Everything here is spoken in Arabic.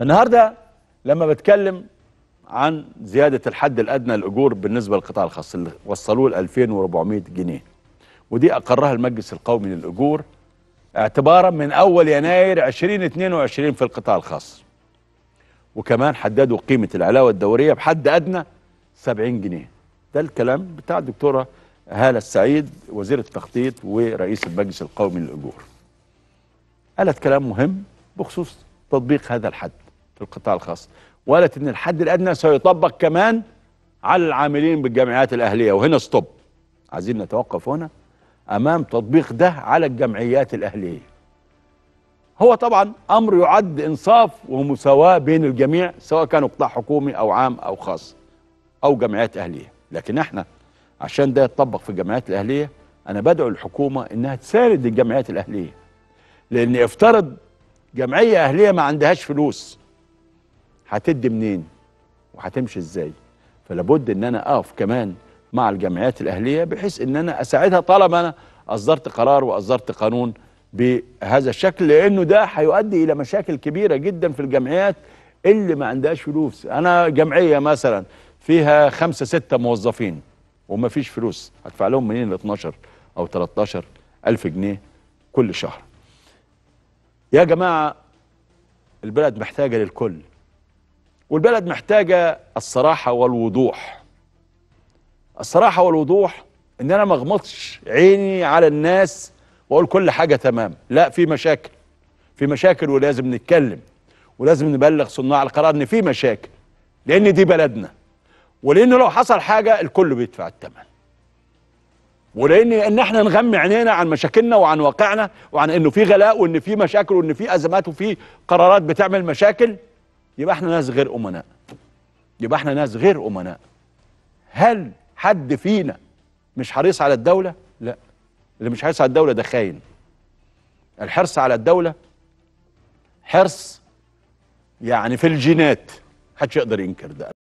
النهاردة لما بتكلم عن زيادة الحد الأدنى للأجور بالنسبة للقطاع الخاص اللي وصلوه ل 2400 جنيه ودي أقرها المجلس القومي للأجور اعتبارا من أول يناير 2022 في القطاع الخاص وكمان حددوا قيمة العلاوة الدورية بحد أدنى 70 جنيه ده الكلام بتاع الدكتورة هالة السعيد وزير التخطيط ورئيس المجلس القومي للأجور قالت كلام مهم بخصوص تطبيق هذا الحد في القطاع الخاص وقالت ان الحد الادنى سيطبق كمان على العاملين بالجمعيات الاهليه وهنا ستوب عايزين نتوقف هنا امام تطبيق ده على الجمعيات الاهليه هو طبعا امر يعد انصاف ومساواه بين الجميع سواء كانوا قطاع حكومي او عام او خاص او جمعيات اهليه لكن احنا عشان ده يتطبق في الجمعيات الاهليه انا بدعو الحكومه انها تساند الجمعيات الاهليه لان افترض جمعيه اهليه ما عندهاش فلوس هتدي منين وهتمشي ازاي فلابد ان انا اقف كمان مع الجمعيات الاهليه بحيث ان انا اساعدها طالما انا اصدرت قرار واصدرت قانون بهذا الشكل لانه ده هيؤدي الى مشاكل كبيره جدا في الجمعيات اللي ما عندهاش فلوس انا جمعيه مثلا فيها خمسة ستة موظفين وما فيش فلوس هدفع لهم منين ال 12 او 13 ألف جنيه كل شهر يا جماعة البلد محتاجة للكل والبلد محتاجة الصراحة والوضوح الصراحة والوضوح ان انا ما اغمضش عيني على الناس واقول كل حاجة تمام لا في مشاكل في مشاكل ولازم نتكلم ولازم نبلغ صناع القرار ان في مشاكل لان دي بلدنا ولان لو حصل حاجة الكل بيدفع الثمن ولان ان احنا نغمي عينينا عن مشاكلنا وعن واقعنا وعن انه في غلاء وان في مشاكل وان في ازمات وفي قرارات بتعمل مشاكل يبقى احنا ناس غير امناء يبقى احنا ناس غير امناء هل حد فينا مش حريص على الدوله لا اللي مش حريص على الدوله ده خاين الحرص على الدوله حرص يعني في الجينات محدش يقدر ينكر ده